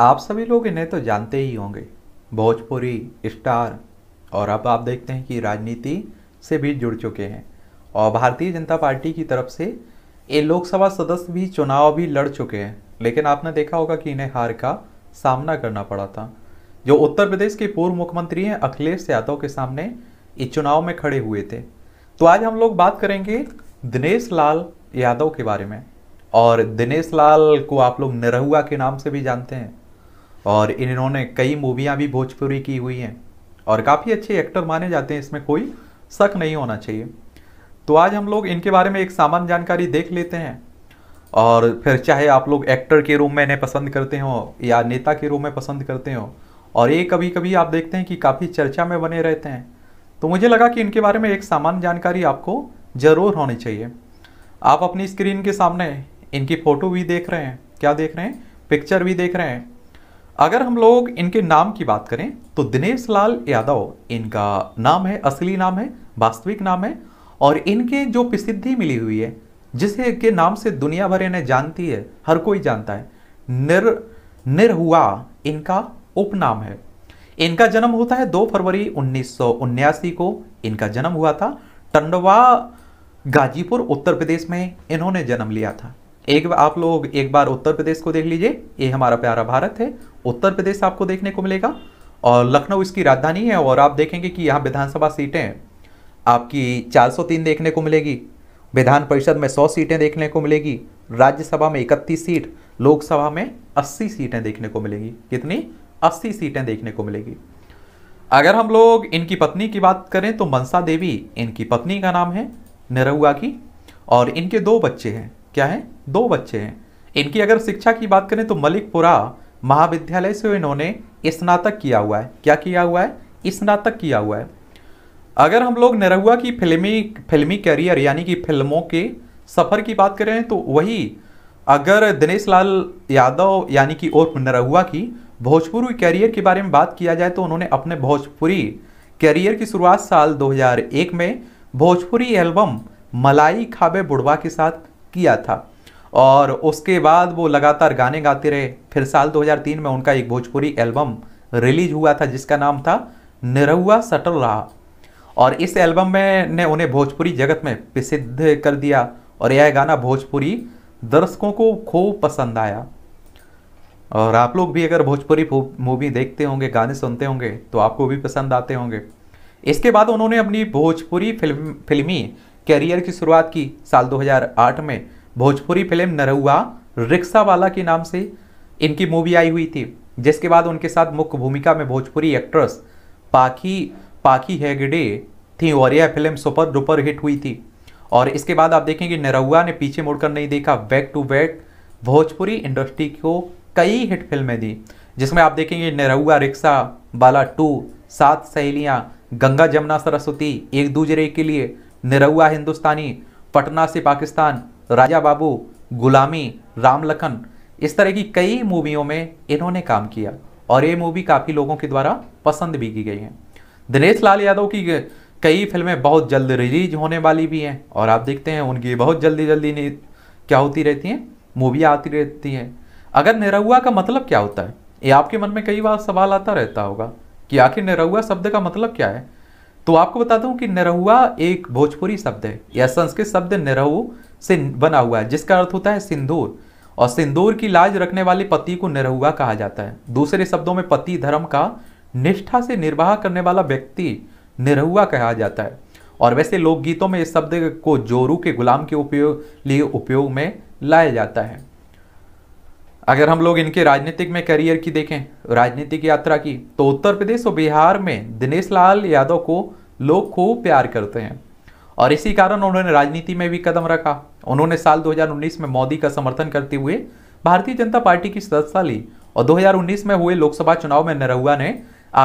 आप सभी लोग इन्हें तो जानते ही होंगे भोजपुरी स्टार और अब आप देखते हैं कि राजनीति से भी जुड़ चुके हैं और भारतीय जनता पार्टी की तरफ से ये लोकसभा सदस्य भी चुनाव भी लड़ चुके हैं लेकिन आपने देखा होगा कि इन्हें हार का सामना करना पड़ा था जो उत्तर प्रदेश के पूर्व मुख्यमंत्री हैं अखिलेश यादव के सामने इस चुनाव में खड़े हुए थे तो आज हम लोग बात करेंगे दिनेश लाल यादव के बारे में और दिनेश लाल को आप लोग निरहुआ के नाम से भी जानते हैं और इन्होंने कई मूवियाँ भी भोजपुरी की हुई हैं और काफ़ी अच्छे एक्टर माने जाते हैं इसमें कोई शक नहीं होना चाहिए तो आज हम लोग इनके बारे में एक सामान्य जानकारी देख लेते हैं और फिर चाहे आप लोग एक्टर के रूप में इन्हें पसंद करते हो या नेता के रूप में पसंद करते हो और ये कभी कभी आप देखते हैं कि काफ़ी चर्चा में बने रहते हैं तो मुझे लगा कि इनके बारे में एक सामान्य जानकारी आपको ज़रूर होनी चाहिए आप अपनी स्क्रीन के सामने इनकी फ़ोटो भी देख रहे हैं क्या देख रहे हैं पिक्चर भी देख रहे हैं अगर हम लोग इनके नाम की बात करें तो दिनेश लाल यादव इनका नाम है असली नाम है वास्तविक नाम है और इनके जो प्रसिद्धि मिली हुई है जिसे के नाम से दुनिया भर इन्हें जानती है हर कोई जानता है निर निरहुआ इनका उपनाम है इनका जन्म होता है 2 फरवरी उन्नीस को इनका जन्म हुआ था टंडवा गाजीपुर उत्तर प्रदेश में इन्होंने जन्म लिया था एक आप लोग एक बार उत्तर प्रदेश को देख लीजिए ये हमारा प्यारा भारत है उत्तर प्रदेश आपको देखने को मिलेगा और लखनऊ इसकी राजधानी है और आप देखेंगे कि यहाँ विधानसभा सीटें आपकी 403 देखने को मिलेगी विधान परिषद में 100 सीटें देखने को मिलेगी राज्यसभा में 31 सीट लोकसभा में 80 सीटें देखने को मिलेगी कितनी 80 सीटें देखने को मिलेगी अगर हम लोग इनकी पत्नी की बात करें तो मनसा देवी इनकी पत्नी का नाम है निरहुआ की और इनके दो बच्चे हैं क्या है दो बच्चे हैं इनकी अगर शिक्षा की बात करें तो मलिकपुरा महाविद्यालय से इन्होंने स्नातक किया हुआ है क्या किया हुआ है स्नातक किया हुआ है अगर हम लोग नरहुआ की फिल्मी फिल्मी करियर यानी कि फिल्मों के सफ़र की बात करें तो वही अगर दिनेश लाल यादव यानी कि और नरहुआ की भोजपुरी कैरियर के बारे में बात किया जाए तो उन्होंने अपने भोजपुरी कैरियर की शुरुआत साल 2001 में भोजपुरी एल्बम मलाई खाबे बुड़वा के साथ किया था और उसके बाद वो लगातार गाने गाते रहे फिर साल 2003 में उनका एक भोजपुरी एल्बम रिलीज हुआ था जिसका नाम था निरहुआ सटल रहा और इस एल्बम में ने उन्हें भोजपुरी जगत में प्रसिद्ध कर दिया और यह गाना भोजपुरी दर्शकों को खूब पसंद आया और आप लोग भी अगर भोजपुरी मूवी देखते होंगे गाने सुनते होंगे तो आपको भी पसंद आते होंगे इसके बाद उन्होंने अपनी भोजपुरी फिल्म फिल्मी कैरियर की शुरुआत की साल 2008 में भोजपुरी फिल्म नरहुआ रिक्शा वाला के नाम से इनकी मूवी आई हुई थी जिसके बाद उनके साथ मुख्य भूमिका में भोजपुरी एक्ट्रेस पाखी पाखी हैगडे थी और यह फिल्म सुपर डुपर हिट हुई थी और इसके बाद आप देखेंगे नरहुआ ने पीछे मुड़कर नहीं देखा back to back Bhojpuri industry को कई हिट फिल्में दी जिसमें आप देखेंगे नरहुआ रिक्शा बाला टू सात सहेलियाँ गंगा जमुना सरस्वती एक दूसरे के लिए निरहुआ हिंदुस्तानी पटना से पाकिस्तान राजा बाबू गुलामी राम लखन इस तरह की कई मूवियों में इन्होंने काम किया और ये मूवी काफ़ी लोगों के द्वारा पसंद भी की गई है दिनेश लाल यादव की कई फिल्में बहुत जल्द रिलीज होने वाली भी हैं और आप देखते हैं उनकी बहुत जल्दी जल्दी क्या होती रहती हैं मूवियाँ आती रहती हैं अगर निरहुआ का मतलब क्या होता है ये आपके मन में कई बार सवाल आता रहता होगा कि आखिर निरहुआ शब्द का मतलब क्या है तो आपको बताता हूँ कि निरहुआ एक भोजपुरी शब्द है यह संस्कृत शब्द निरहु से बना हुआ है जिसका अर्थ होता है सिंदूर और सिंदूर की लाज रखने वाले पति को निरहुआ कहा जाता है दूसरे शब्दों में पति धर्म का निष्ठा से निर्वाह करने वाला व्यक्ति निरहुआ कहा जाता है और वैसे लोकगीतों में इस शब्द को जोरू के गुलाम के उपयोग लिए उपयोग में लाया जाता है अगर हम लोग इनके राजनीतिक में करियर की देखें राजनीतिक यात्रा की तो उत्तर प्रदेश और बिहार में दिनेश लाल यादव को लोग खूब प्यार करते हैं और इसी कारण उन्होंने राजनीति में भी कदम रखा उन्होंने साल 2019 में मोदी का समर्थन करते हुए भारतीय जनता पार्टी की सदस्यता ली और 2019 में हुए लोकसभा चुनाव में नरहुआ ने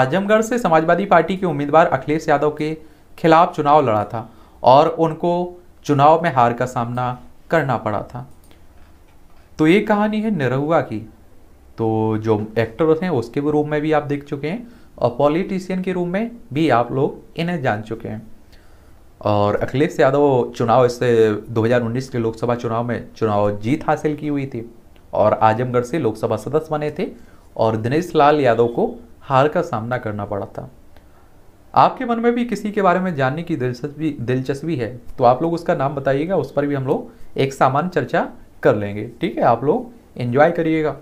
आजमगढ़ से समाजवादी पार्टी के उम्मीदवार अखिलेश यादव के खिलाफ चुनाव लड़ा था और उनको चुनाव में हार का सामना करना पड़ा था तो ये कहानी है निरहुआ की तो जो एक्टर होते हैं उसके रूम में भी आप देख चुके हैं और पॉलिटिशियन के रूम में भी आप लोग इन्हें जान चुके हैं और अखिलेश यादव चुनाव इससे 2019 के लोकसभा चुनाव में चुनाव जीत हासिल की हुई थी और आजमगढ़ से लोकसभा सदस्य बने थे और दिनेश लाल यादव को हार का सामना करना पड़ा था आपके मन में भी किसी के बारे में जानने की दिलचस्पी दिलचस्पी है तो आप लोग उसका नाम बताइएगा उस पर भी हम लोग एक सामान्य चर्चा कर लेंगे ठीक है आप लोग इन्जॉय करिएगा